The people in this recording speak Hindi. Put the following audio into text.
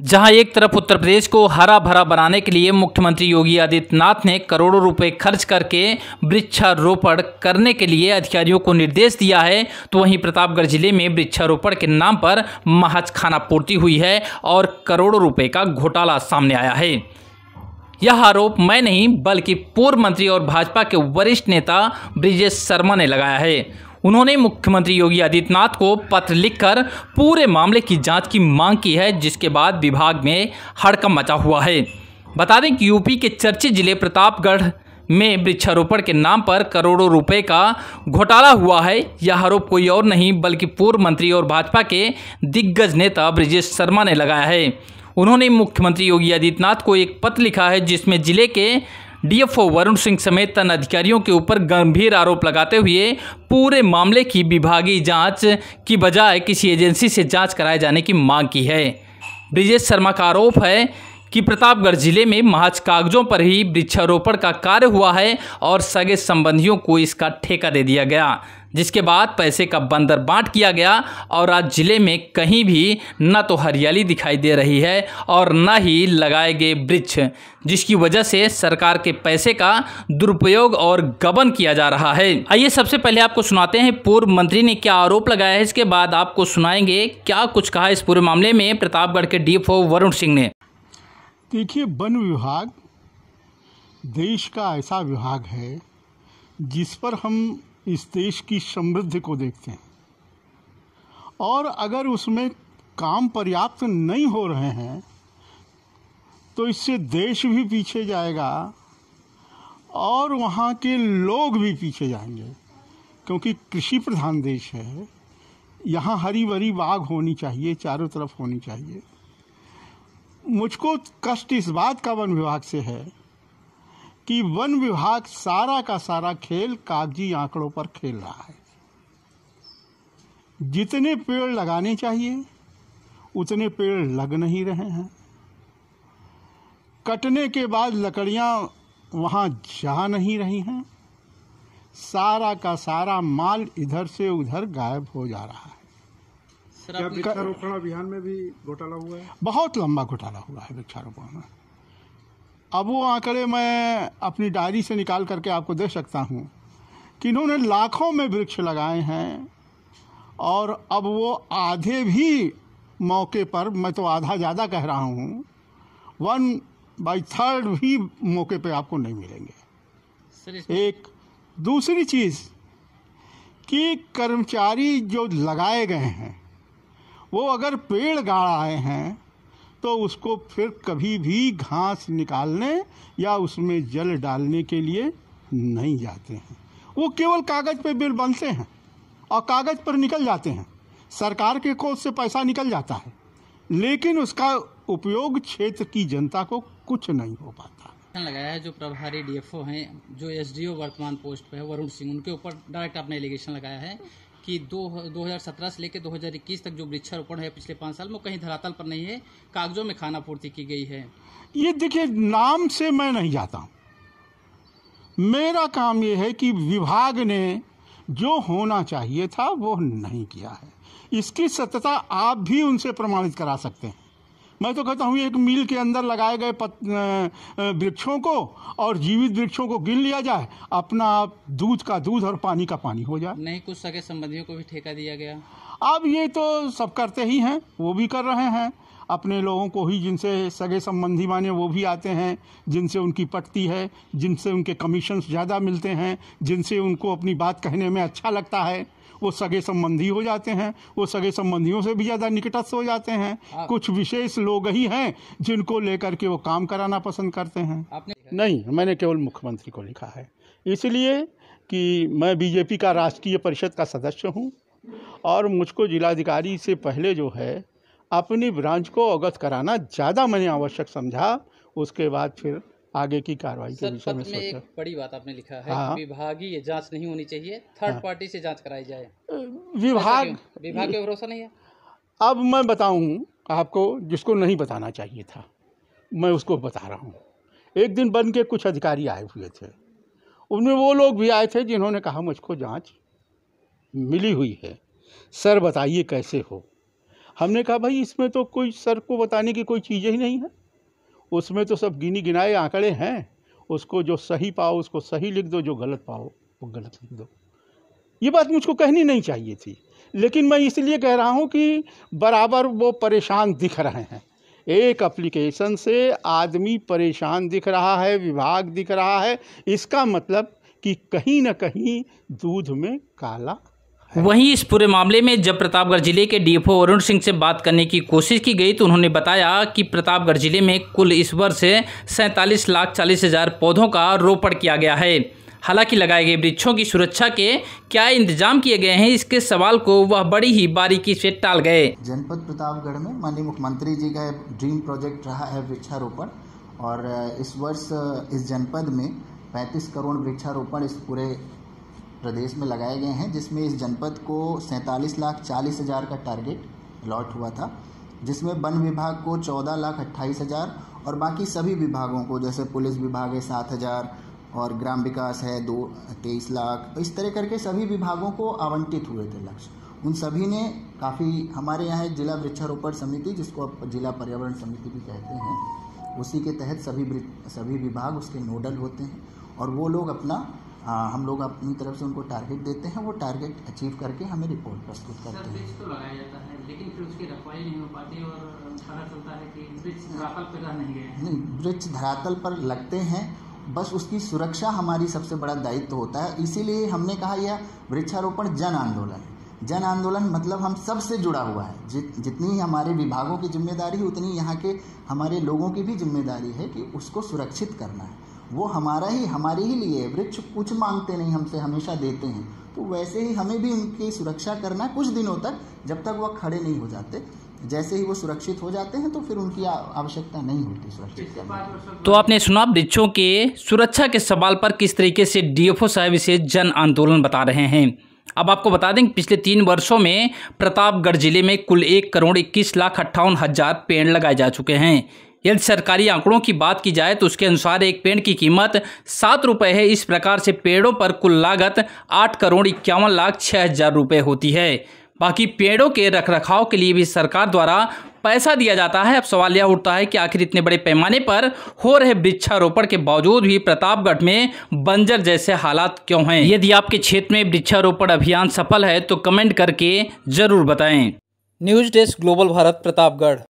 जहां एक तरफ उत्तर प्रदेश को हरा भरा बनाने के लिए मुख्यमंत्री योगी आदित्यनाथ ने करोड़ों रुपए खर्च करके वृक्षारोपण करने के लिए अधिकारियों को निर्देश दिया है तो वहीं प्रतापगढ़ जिले में वृक्षारोपण के नाम पर महज खाना पूर्ति हुई है और करोड़ों रुपए का घोटाला सामने आया है यह आरोप मैं नहीं बल्कि पूर्व मंत्री और भाजपा के वरिष्ठ नेता ब्रिजेश शर्मा ने लगाया है उन्होंने मुख्यमंत्री योगी आदित्यनाथ को पत्र लिखकर पूरे मामले की जांच की मांग की है जिसके बाद विभाग में हड़कम मचा हुआ है बता दें कि यूपी के चर्चित जिले प्रतापगढ़ में वृक्षारोपण के नाम पर करोड़ों रुपए का घोटाला हुआ है यह आरोप कोई और नहीं बल्कि पूर्व मंत्री और भाजपा के दिग्गज नेता ब्रजेश शर्मा ने लगाया है उन्होंने मुख्यमंत्री योगी आदित्यनाथ को एक पत्र लिखा है जिसमें जिले के डीएफओ वरुण सिंह समेत तन अधिकारियों के ऊपर गंभीर आरोप लगाते हुए पूरे मामले की विभागीय जांच की बजाय किसी एजेंसी से जांच कराए जाने की मांग की है ब्रिजेश शर्मा का आरोप है कि प्रतापगढ़ जिले में महज कागजों पर ही वृक्षारोपण का कार्य हुआ है और सगे संबंधियों को इसका ठेका दे दिया गया जिसके बाद पैसे का बंदर बांट किया गया और आज ज़िले में कहीं भी न तो हरियाली दिखाई दे रही है और न ही लगाए गए वृक्ष जिसकी वजह से सरकार के पैसे का दुरुपयोग और गबन किया जा रहा है आइए सबसे पहले आपको सुनाते हैं पूर्व मंत्री ने क्या आरोप लगाया है इसके बाद आपको सुनाएंगे क्या कुछ कहा इस पूरे मामले में प्रतापगढ़ के डी वरुण सिंह ने देखिए वन विभाग देश का ऐसा विभाग है जिस पर हम इस देश की समृद्धि को देखते हैं और अगर उसमें काम पर्याप्त नहीं हो रहे हैं तो इससे देश भी पीछे जाएगा और वहाँ के लोग भी पीछे जाएंगे क्योंकि कृषि प्रधान देश है यहाँ हरी भरी बाग होनी चाहिए चारों तरफ होनी चाहिए मुझको कष्ट इस बात का वन विभाग से है कि वन विभाग सारा का सारा खेल कागजी आंकड़ों पर खेल रहा है जितने पेड़ लगाने चाहिए उतने पेड़ लग नहीं रहे हैं कटने के बाद लकड़ियां वहां जा नहीं रही हैं सारा का सारा माल इधर से उधर गायब हो जा रहा है वृक्षारोपण अभियान में भी घोटाला हुआ है बहुत लंबा घोटाला हुआ है वृक्षारोपण में अब वो आंकड़े मैं अपनी डायरी से निकाल करके आपको दे सकता हूँ कि इन्होंने लाखों में वृक्ष लगाए हैं और अब वो आधे भी मौके पर मैं तो आधा ज़्यादा कह रहा हूँ वन बाई थर्ड भी मौके पे आपको नहीं मिलेंगे एक दूसरी चीज़ कि कर्मचारी जो लगाए गए हैं वो अगर पेड़ गाड़ आए हैं तो उसको फिर कभी भी घास निकालने या उसमें जल डालने के लिए नहीं जाते हैं वो केवल कागज़ पे बिल बनते हैं और कागज़ पर निकल जाते हैं सरकार के कोष से पैसा निकल जाता है लेकिन उसका उपयोग क्षेत्र की जनता को कुछ नहीं हो पाता लगाया है जो प्रभारी डीएफओ हैं जो एसडीओ वर्तमान पोस्ट पर है वरुण सिंह उनके ऊपर डायरेक्ट आपने एलिगेशन लगाया है कि दो सत्रह से लेकर 2021 तक जो वृक्षारोपण है पिछले पांच साल में कहीं धरातल पर नहीं है कागजों में खाना पूर्ति की गई है ये देखिए नाम से मैं नहीं जाता मेरा काम ये है कि विभाग ने जो होना चाहिए था वो नहीं किया है इसकी सत्यता आप भी उनसे प्रमाणित करा सकते हैं मैं तो कहता हूँ एक मील के अंदर लगाए गए वृक्षों को और जीवित वृक्षों को गिन लिया जाए अपना आप दूध का दूध और पानी का पानी हो जाए नहीं कुछ सगे संबंधियों को भी ठेका दिया गया अब ये तो सब करते ही हैं वो भी कर रहे हैं अपने लोगों को ही जिनसे सगे संबंधी माने वो भी आते हैं जिनसे उनकी पटती है जिनसे उनके कमीशन ज़्यादा मिलते हैं जिनसे उनको अपनी बात कहने में अच्छा लगता है वो सगे संबंधी हो जाते हैं वो सगे संबंधियों से भी ज़्यादा निकटस्थ हो जाते हैं हाँ। कुछ विशेष लोग ही हैं जिनको लेकर के वो काम कराना पसंद करते हैं नहीं मैंने केवल मुख्यमंत्री को लिखा है इसलिए कि मैं बीजेपी का राष्ट्रीय परिषद का सदस्य हूँ और मुझको जिलाधिकारी से पहले जो है अपनी ब्रांच को अवगत कराना ज़्यादा मैंने आवश्यक समझा उसके बाद फिर आगे की कार्रवाई के विषय में, एक बड़ी बात आपने लिखा है हाँ। विभागीय जांच नहीं होनी चाहिए थर्ड हाँ। पार्टी से जांच कराई जाए विभाग विभाग के भरोसा नहीं है अब मैं बताऊं आपको जिसको नहीं बताना चाहिए था मैं उसको बता रहा हूँ एक दिन बन के कुछ अधिकारी आए हुए थे उनमें वो लोग भी आए थे जिन्होंने कहा मुझको जाँच मिली हुई है सर बताइए कैसे हो हमने कहा भाई इसमें तो कोई सर को बताने की कोई चीज़ ही नहीं है उसमें तो सब गिनी गिनाए आंकड़े हैं उसको जो सही पाओ उसको सही लिख दो जो गलत पाओ वो गलत लिख दो ये बात मुझको कहनी नहीं चाहिए थी लेकिन मैं इसलिए कह रहा हूँ कि बराबर वो परेशान दिख रहे हैं एक एप्लीकेशन से आदमी परेशान दिख रहा है विभाग दिख रहा है इसका मतलब कि कहीं ना कहीं दूध में काला वहीं इस पूरे मामले में जब प्रतापगढ़ जिले के डीएफओ अरुण सिंह से बात करने की कोशिश की गई तो उन्होंने बताया कि प्रतापगढ़ जिले में कुल इस वर्ष सैंतालीस लाख चालीस हज़ार पौधों का रोपण किया गया है हालांकि लगाए गए वृक्षों की सुरक्षा के क्या इंतजाम किए गए हैं इसके सवाल को वह बड़ी ही बारीकी से टाल गए जनपद प्रतापगढ़ में माननीय मुख्यमंत्री जी का ड्रीम प्रोजेक्ट रहा है वृक्षारोपण और इस वर्ष इस जनपद में 35 करोड़ वृक्षारोपण इस पूरे प्रदेश में लगाए गए हैं जिसमें इस जनपद को सैंतालीस लाख चालीस हज़ार का टारगेट अलॉट हुआ था जिसमें वन विभाग को चौदह लाख अट्ठाईस हज़ार और बाकी सभी विभागों को जैसे पुलिस विभाग है सात हज़ार और ग्राम विकास है दो तेईस लाख तो इस तरह करके सभी विभागों को आवंटित हुए थे लक्ष्य उन सभी ने काफ़ी हमारे यहाँ एक जिला वृक्षारोपण समिति जिसको अब जिला पर्यावरण समिति भी कहते हैं उसी के तहत सभी सभी विभाग उसके नोडल होते हैं और वो लोग अपना आ, हाँ, हम लोग अपनी तरफ से उनको टारगेट देते हैं वो टारगेट अचीव करके हमें रिपोर्ट प्रस्तुत करते हैं तो लगाया जाता है लेकिन फिर उसकी नहीं वृक्ष धरातल पर लगते हैं बस उसकी सुरक्षा हमारी सबसे बड़ा दायित्व होता है इसीलिए हमने कहा यह वृक्षारोपण जन आंदोलन जन आंदोलन मतलब हम सबसे जुड़ा हुआ है जित जितनी हमारे विभागों की जिम्मेदारी उतनी यहाँ के हमारे लोगों की भी जिम्मेदारी है कि उसको सुरक्षित करना है वो हमारा ही हमारे ही लिए वृक्ष कुछ मांगते नहीं हमसे हमेशा देते हैं तो वैसे ही हमें भी उनकी सुरक्षा करना कुछ दिनों तक जब तक वह खड़े नहीं हो जाते जैसे ही वो सुरक्षित हो जाते हैं तो फिर उनकी आवश्यकता नहीं होती सुरक्षित तो आपने सुना वृक्षों के सुरक्षा के सवाल पर किस तरीके से डीएफओ साहब इसे जन आंदोलन बता रहे हैं अब आपको बता दें कि पिछले तीन वर्षों में प्रतापगढ़ जिले में कुल एक करोड़ इक्कीस लाख अट्ठावन हज़ार पेड़ लगाए जा चुके हैं यदि सरकारी आंकड़ों की बात की जाए तो उसके अनुसार एक पेड़ की कीमत सात रुपये है इस प्रकार से पेड़ों पर कुल लागत आठ करोड़ इक्यावन लाख छः हज़ार रुपये होती है बाकी पेड़ों के रखरखाव के लिए भी सरकार द्वारा पैसा दिया जाता है अब सवाल यह उठता है कि आखिर इतने बड़े पैमाने पर हो रहे वृक्षारोपण के बावजूद भी प्रतापगढ़ में बंजर जैसे हालात क्यों हैं यदि आपके क्षेत्र में वृक्षारोपण अभियान सफल है तो कमेंट करके जरूर बताएं news desk global Bharat Pratapgarh